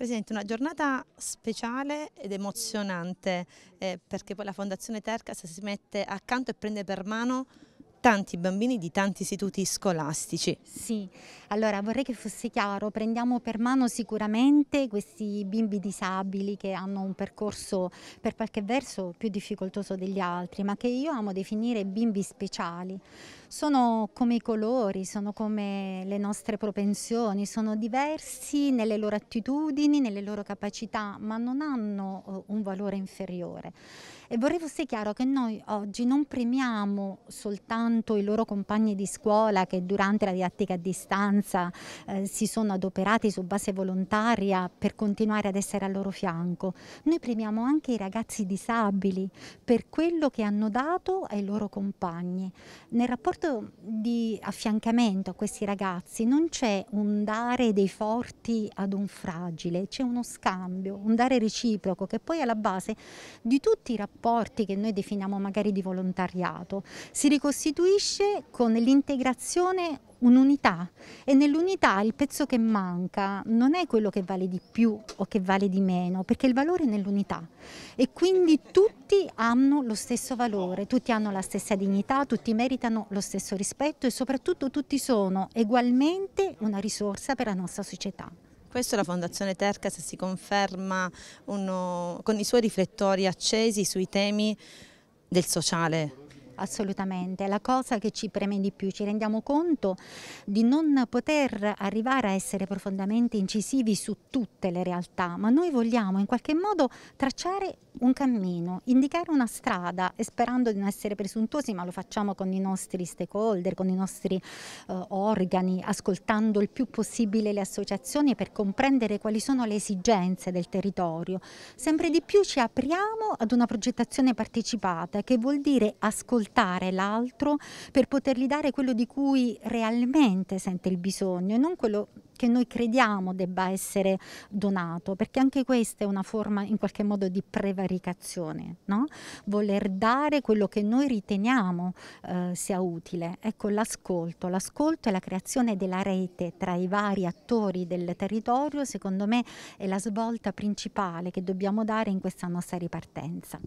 Presidente, una giornata speciale ed emozionante eh, perché poi la Fondazione Tercas si mette accanto e prende per mano tanti bambini di tanti istituti scolastici. Sì, allora vorrei che fosse chiaro, prendiamo per mano sicuramente questi bimbi disabili che hanno un percorso per qualche verso più difficoltoso degli altri, ma che io amo definire bimbi speciali. Sono come i colori, sono come le nostre propensioni, sono diversi nelle loro attitudini, nelle loro capacità, ma non hanno eh, un valore inferiore. E vorrei fosse chiaro che noi oggi non premiamo soltanto quanto i loro compagni di scuola che durante la didattica a distanza eh, si sono adoperati su base volontaria per continuare ad essere al loro fianco. Noi premiamo anche i ragazzi disabili per quello che hanno dato ai loro compagni. Nel rapporto di affiancamento a questi ragazzi non c'è un dare dei forti ad un fragile, c'è uno scambio, un dare reciproco che poi è la base di tutti i rapporti che noi definiamo magari di volontariato. Si ricostituisce costituisce con l'integrazione un'unità e nell'unità il pezzo che manca non è quello che vale di più o che vale di meno, perché il valore è nell'unità e quindi tutti hanno lo stesso valore, tutti hanno la stessa dignità, tutti meritano lo stesso rispetto e soprattutto tutti sono ugualmente una risorsa per la nostra società. Questo la Fondazione Tercas si conferma uno, con i suoi riflettori accesi sui temi del sociale, assolutamente. è La cosa che ci preme di più, ci rendiamo conto di non poter arrivare a essere profondamente incisivi su tutte le realtà, ma noi vogliamo in qualche modo tracciare un cammino, indicare una strada e sperando di non essere presuntuosi, ma lo facciamo con i nostri stakeholder, con i nostri eh, organi, ascoltando il più possibile le associazioni per comprendere quali sono le esigenze del territorio. Sempre di più ci apriamo ad una progettazione partecipata che vuol dire ascoltare l'altro per potergli dare quello di cui realmente sente il bisogno e non quello che noi crediamo debba essere donato, perché anche questa è una forma in qualche modo di prevaricazione, no? voler dare quello che noi riteniamo eh, sia utile. Ecco l'ascolto, l'ascolto e la creazione della rete tra i vari attori del territorio, secondo me è la svolta principale che dobbiamo dare in questa nostra ripartenza.